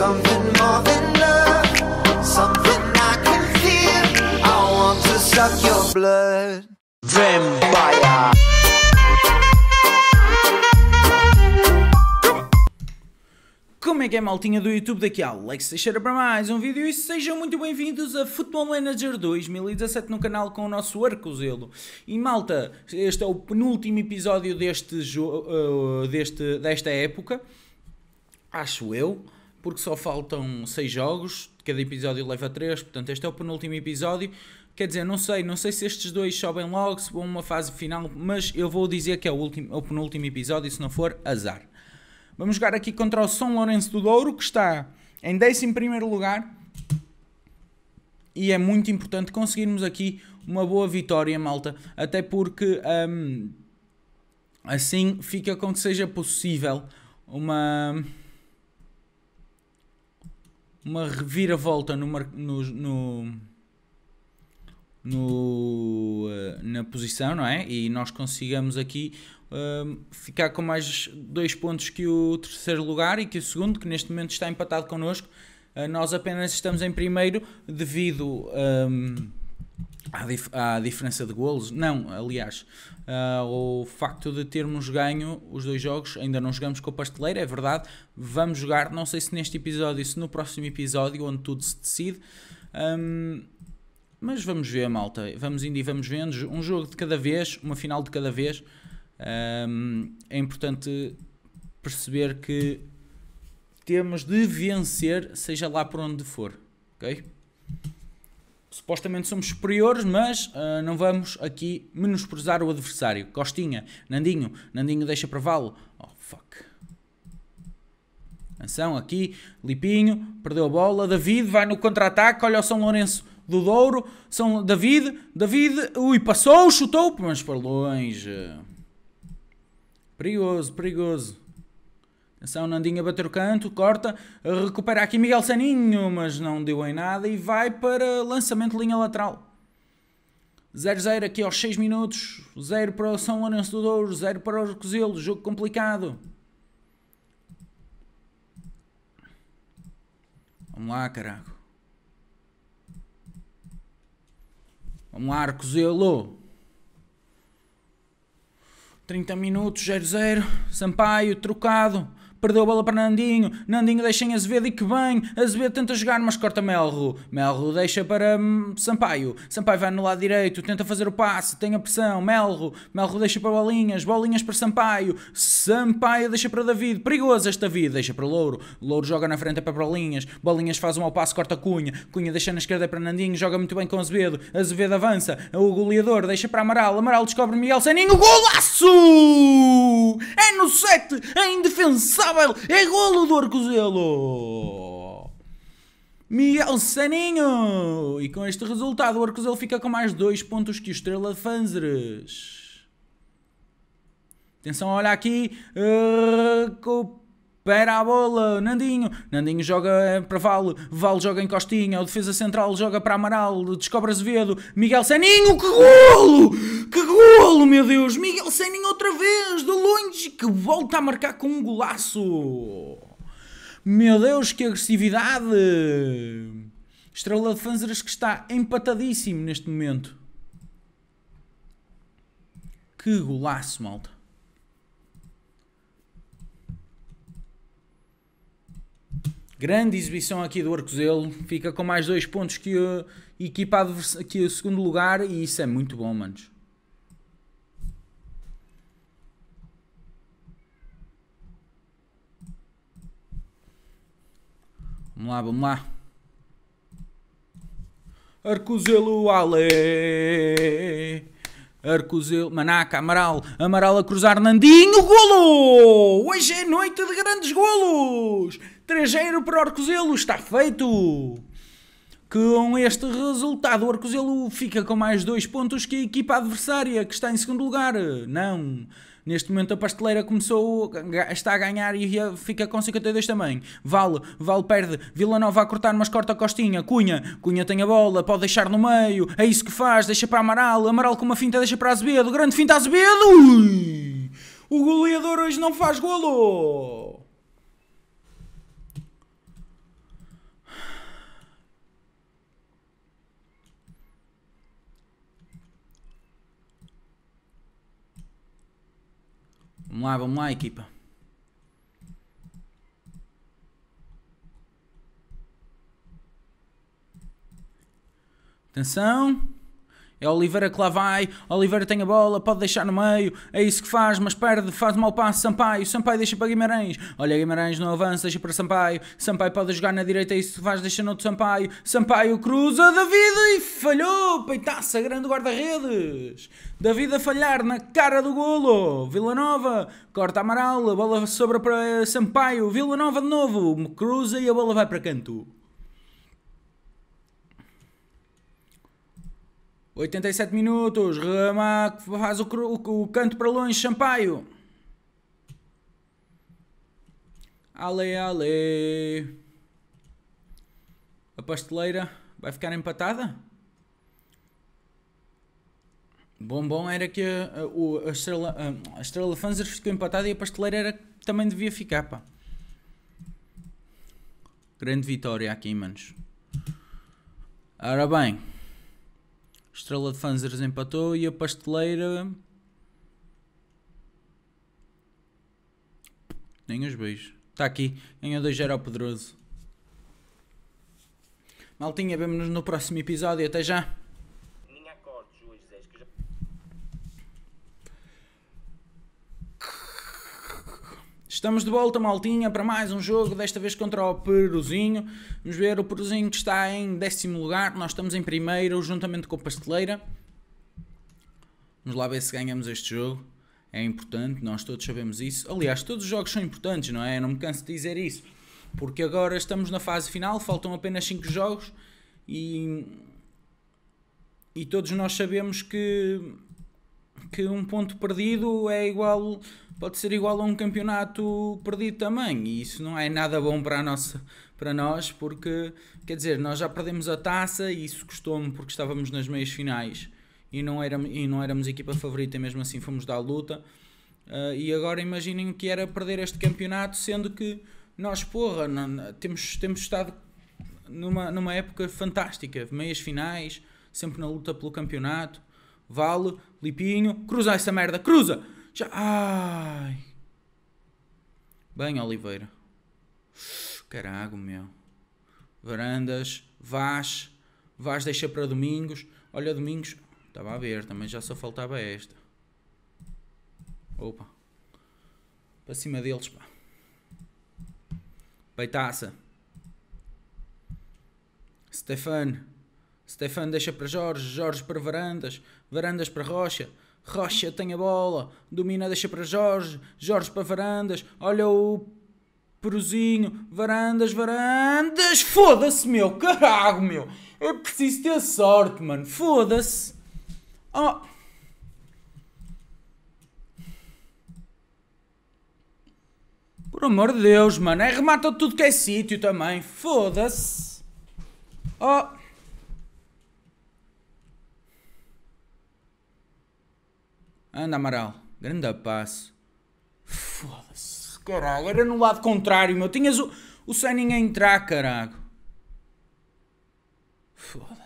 Something more than love Something I can feel I want to suck your blood Vampire Como é que é maltinha do YouTube? Daqui é Alex Teixeira para mais um vídeo e sejam muito bem-vindos a Football Manager 2017 no canal com o nosso Arcozelo. E malta, este é o penúltimo episódio deste, uh, deste desta época, acho eu porque só faltam 6 jogos, cada episódio leva 3, portanto este é o penúltimo episódio. Quer dizer, não sei, não sei se estes dois sobem logo, se vão uma fase final, mas eu vou dizer que é o, último, é o penúltimo episódio, se não for, azar. Vamos jogar aqui contra o São Lourenço do Douro, que está em 11 lugar. E é muito importante conseguirmos aqui uma boa vitória, malta. Até porque hum, assim fica com que seja possível uma uma reviravolta no, no, no, no eh, na posição, não é? E nós consigamos aqui eh, ficar com mais dois pontos que o terceiro lugar e que o segundo, que neste momento está empatado connosco. Uh, nós apenas estamos em primeiro devido. Um, à, dif à, diferença de golos, não, aliás, uh, o facto de termos ganho os dois jogos, ainda não jogamos com a pasteleira, é verdade, vamos jogar, não sei se neste episódio, se no próximo episódio, onde tudo se decide, um, mas vamos ver, malta, vamos indo e vamos vendo, um jogo de cada vez, uma final de cada vez, um, é importante perceber que temos de vencer, seja lá por onde for, ok? supostamente somos superiores, mas uh, não vamos aqui menosprezar o adversário. Costinha, Nandinho, Nandinho deixa para Valo. Oh, fuck. Ação aqui, Lipinho, perdeu a bola, David vai no contra-ataque, olha o São Lourenço do Douro, São David, David, ui, passou, chutou, mas para longe. Perigoso, perigoso. Atenção, Nandinho a bater o canto, corta, recupera aqui Miguel Saninho, mas não deu em nada e vai para lançamento linha lateral. 0-0 aqui aos 6 minutos, 0 para o São Lourenço do Douro, 0 para o Arcozelo, jogo complicado. Vamos lá, caraco. Vamos lá, Arcozelo. 30 minutos, 0-0. Sampaio, trocado perdeu a bola para Nandinho, Nandinho deixa em Azevedo e que bem, Azevedo tenta jogar mas corta Melro, Melro deixa para hum, Sampaio, Sampaio vai no lado direito, tenta fazer o passe, tem a pressão, Melro, Melro deixa para Bolinhas, Bolinhas para Sampaio, Sampaio deixa para David, perigoso este David, deixa para Louro, Louro joga na frente é para Bolinhas, Bolinhas faz um ao passe, corta Cunha, Cunha deixa na esquerda para Nandinho, joga muito bem com Azevedo, Azevedo avança, o goleador deixa para Amaral, Amaral descobre Miguel Saninho, golaço! É no 7! É indefensável! É golo do Arcozelo! Miguel Saninho! E com este resultado o Arcozelo fica com mais dois pontos que o Estrela Fanzeres. Atenção, olha aqui. Uh, para a bola, Nandinho. Nandinho joga para Vale. Vale joga em Costinha. O defesa central joga para Amaral. Descobre Azevedo. Miguel Seninho que golo! Que golo, meu Deus! Miguel Seninho outra vez, de longe, que volta a marcar com um golaço! Meu Deus, que agressividade! Estrela de Fanzeras que está empatadíssimo neste momento. Que golaço, malta! Grande exibição aqui do Arcozelo, fica com mais dois pontos que a equipa o segundo lugar e isso é muito bom, manos. Vamos lá, vamos lá. Arcozelo Ale. Arcozelo, Manaca, Amaral, Amaral a cruzar Nandinho, golo! Hoje é noite de grandes golos! 3-0 para o Arcozelo, está feito! Com este resultado, o Arcozelo fica com mais dois pontos que a equipa adversária, que está em segundo lugar. Não, Neste momento a pasteleira começou, está a ganhar e fica com 52 também. Vale, Vale perde, Vila Nova a cortar, mas corta a costinha. Cunha, Cunha tem a bola, pode deixar no meio, é isso que faz, deixa para Amaral, Amaral com uma finta deixa para Azevedo, grande finta Azevedo! Ui! O goleador hoje não faz golo! Vamos lá, vamos lá, equipa. Atenção. É Oliveira que lá vai, Oliveira tem a bola, pode deixar no meio, é isso que faz, mas perde, faz mau passo, Sampaio, Sampaio deixa para Guimarães, olha Guimarães não avança, deixa para Sampaio, Sampaio pode jogar na direita, é isso que faz, deixa no outro Sampaio, Sampaio cruza, David e falhou, peitaça, grande guarda-redes, David a falhar na cara do golo, Vila Nova, corta Amaral, a bola sobra para Sampaio, Vila Nova de novo, cruza e a bola vai para canto. 87 minutos, Ramaco faz o, o, o canto para longe, Champaio. Ale, ale. A pasteleira vai ficar empatada? Bom, bom era que a, a, a Estrela, a, a Estrela Fanzer ficou empatada e a pasteleira era, também devia ficar, pá. Grande vitória aqui, manos. Ora bem. Estrela de Fanzers empatou e a pasteleira. Nem os beijos. Está aqui. Ganhou 2 geral poderoso. Maltinha, vemo-nos no próximo episódio. Até já! Estamos de volta, maltinha, para mais um jogo, desta vez contra o Peruzinho. Vamos ver, o Peruzinho que está em décimo lugar, nós estamos em primeiro, juntamente com a Pasteleira. Vamos lá ver se ganhamos este jogo. É importante, nós todos sabemos isso. Aliás, todos os jogos são importantes, não é? não me canso de dizer isso. Porque agora estamos na fase final, faltam apenas 5 jogos e... E todos nós sabemos que que um ponto perdido é igual, pode ser igual a um campeonato perdido também, e isso não é nada bom para a nossa para nós, porque quer dizer, nós já perdemos a taça e isso custou-me porque estávamos nas meias finais e não, éramos, e não éramos equipa favorita, e mesmo assim fomos dar luta. Uh, e agora imaginem que era perder este campeonato, sendo que nós, porra, não, temos, temos estado numa, numa época fantástica, meias finais, sempre na luta pelo campeonato. Vale, Lipinho, cruza essa merda, cruza! Já. Ai. Bem, Oliveira. Carago, meu. Varandas, Vaz, Vaz deixa para Domingos. Olha, Domingos. Estava a ver, também já só faltava esta. Opa. Para cima deles, pá. Peitaça. Stefan. Stefano deixa para Jorge, Jorge para Varandas, Varandas para Rocha. Rocha tem a bola, domina, deixa para Jorge, Jorge para Varandas, olha o Peruzinho, Varandas, Varandas, foda-se, meu, carago meu, eu preciso ter sorte, mano, foda-se. Oh. Por amor de Deus, mano, é remata tudo que é sítio também, foda-se. Oh. Anda, Amaral. Grande passo. Foda-se, caralho. Era no lado contrário, meu. Tinhas o, o Senning a entrar, caralho. Foda-se.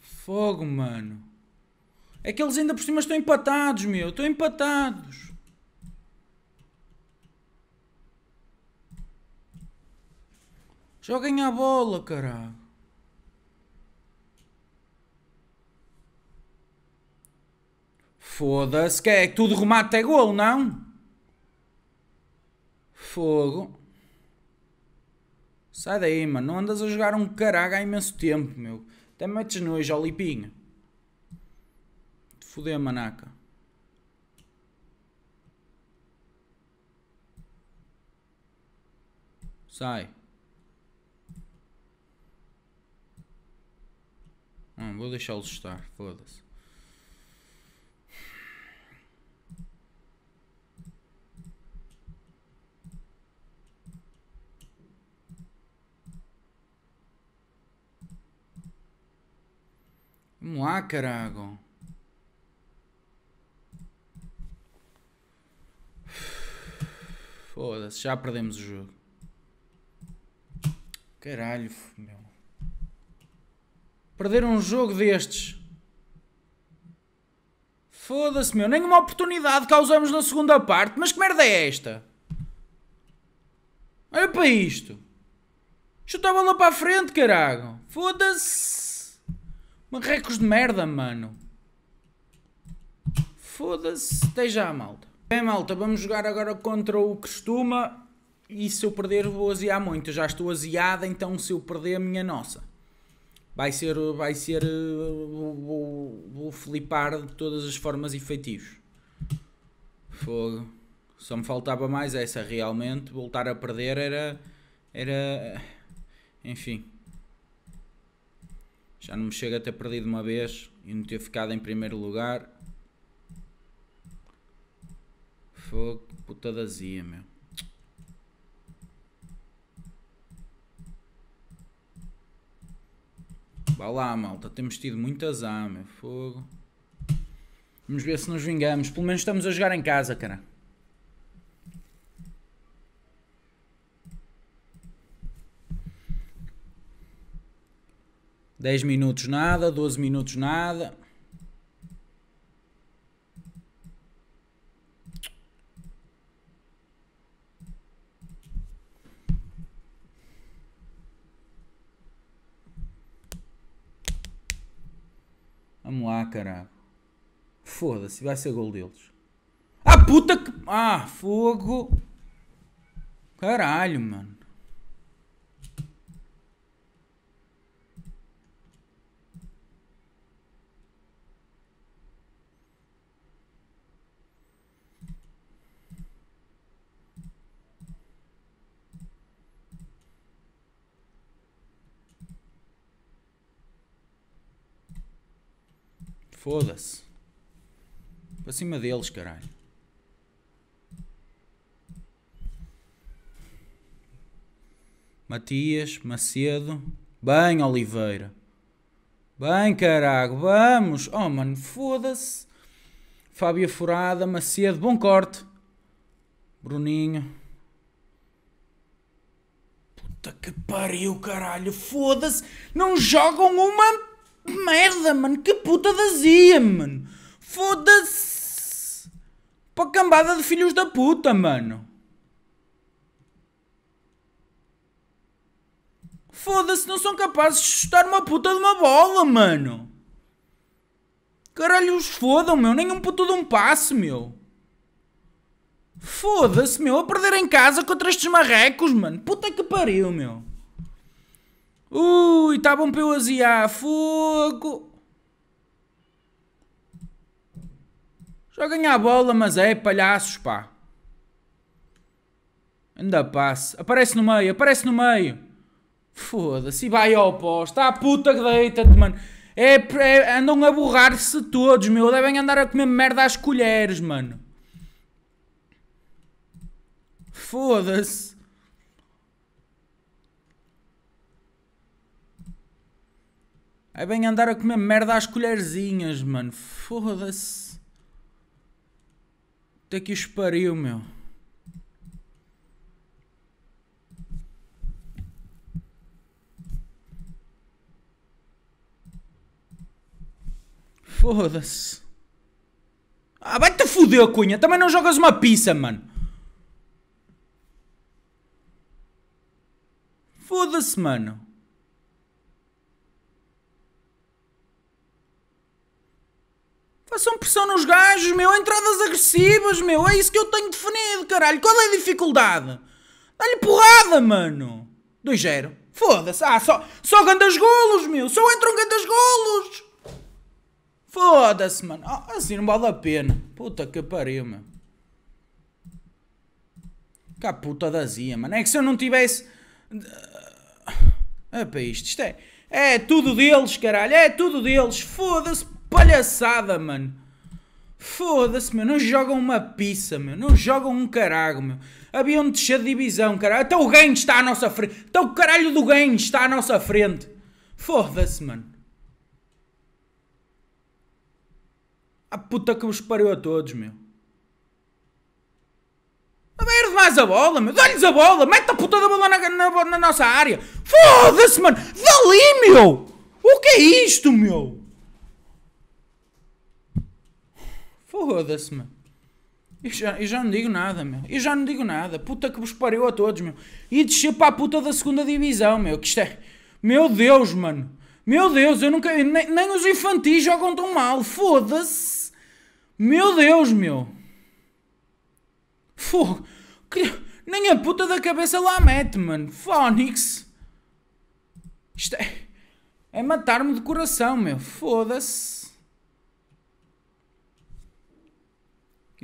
fogo, mano. É que eles ainda por cima estão empatados, meu. Estão empatados. Joguem a bola, caralho. Foda-se, que é que tudo remate é gol, não? Fogo. Sai daí, mano. Não andas a jogar um caralho há imenso tempo, meu. Até metes nojo ao lipinho. Foder, manaca. Sai. Hum, vou deixá-los estar, foda-se. Vamos lá, carago. Foda-se, já perdemos o jogo. Caralho, meu. Perder um jogo destes. Foda-se, meu. Nenhuma oportunidade causamos na segunda parte. Mas que merda é esta? Olha para isto. Chuta a bola para a frente, caralho. Foda-se. Marrecos de merda, mano. Foda-se. Esteja a malta. Bem, malta, vamos jogar agora contra o Costuma. E se eu perder, vou aziar muito. já estou aziada, então se eu perder, a minha nossa vai ser, vai ser o, o, o flipar de todas as formas efetivos. Fogo. Só me faltava mais essa realmente. Voltar a perder era. Era. Enfim. Já não me chega a ter perdido uma vez e não ter ficado em primeiro lugar. Fogo, puta dazia meu. Vá lá, malta. Temos tido muito azar, meu fogo. Vamos ver se nos vingamos. Pelo menos estamos a jogar em casa, cara. Dez minutos nada, doze minutos nada. caralho. Foda-se, vai ser gol deles. Ah, puta que. Ah, fogo! Caralho, mano. Foda-se. Para cima deles, caralho. Matias, Macedo. Bem, Oliveira. Bem, caralho, vamos. Oh, mano, foda-se. Fábio Furada, Macedo, bom corte. Bruninho. Puta que pariu, caralho, foda-se. Não jogam uma Merda, mano, que puta dazia, mano. Foda-se. Para cambada de filhos da puta, mano. Foda-se, não são capazes de chutar uma puta de uma bola, mano. Caralho, os fodam, meu. Nem um puto de um passe, meu. Foda-se, meu. A perder em casa contra estes marrecos, mano. Puta que pariu, meu. Ui, tá bom para eu aziar. Fogo! ganha a bola, mas é palhaços, pá. Anda passe. Aparece no meio, aparece no meio. Foda-se, vai ao posto. a ah, puta que deita-te, mano. É, é, andam a borrar-se todos, meu. Devem andar a comer merda às colheres, mano. Foda-se. É bem andar a comer merda às colherzinhas, mano. Foda-se. Até que os pariu, meu. Foda-se. Ah, vai-te foder, Cunha. Também não jogas uma pizza, mano. Foda-se, mano. Passam pressão nos gajos, meu. Entradas agressivas, meu. É isso que eu tenho definido, caralho. Qual é a dificuldade? Dá-lhe porrada, mano. 2-0. Foda-se. Ah, só, só grandes golos, meu. Só entram grandes golos. Foda-se, mano. Ah, assim não vale a pena. Puta que pariu, meu. Cá puta da zia, mano. É que se eu não tivesse... é isto, isto é... É tudo deles, caralho. É tudo deles. Foda-se, palhaçada, mano. Foda-se, meu. Não jogam uma pizza, meu. Não jogam um carago, meu. Havia de descer de divisão, caralho. Até o ganho está à nossa frente. Até o caralho do ganho está à nossa frente. Foda-se, mano. A puta que vos pariu a todos, meu. Aberto mais a bola, meu. Dá-lhes a bola. Mete a puta da bola na, na, na nossa área. Foda-se, mano. Dali, meu. O que é isto, meu? Foda-se, meu. Eu já, eu já não digo nada, meu. Eu já não digo nada. Puta que vos pariu a todos, meu. E descer para a puta da segunda divisão, meu. Que isto é... Meu Deus, mano. Meu Deus, eu nunca... Nem, nem os infantis jogam tão mal. Foda-se. Meu Deus, meu. Fogo. Nem a puta da cabeça lá mete, mano. Fónix. Isto é... É matar-me de coração, meu. Foda-se.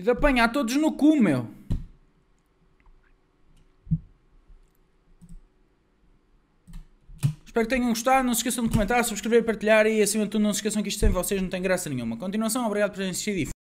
E de apanhar todos no cu, meu. Espero que tenham gostado. Não se esqueçam de comentar, subscrever, partilhar e acima de tudo não se esqueçam que isto sem vocês não tem graça nenhuma. Continuação, obrigado por terem assistido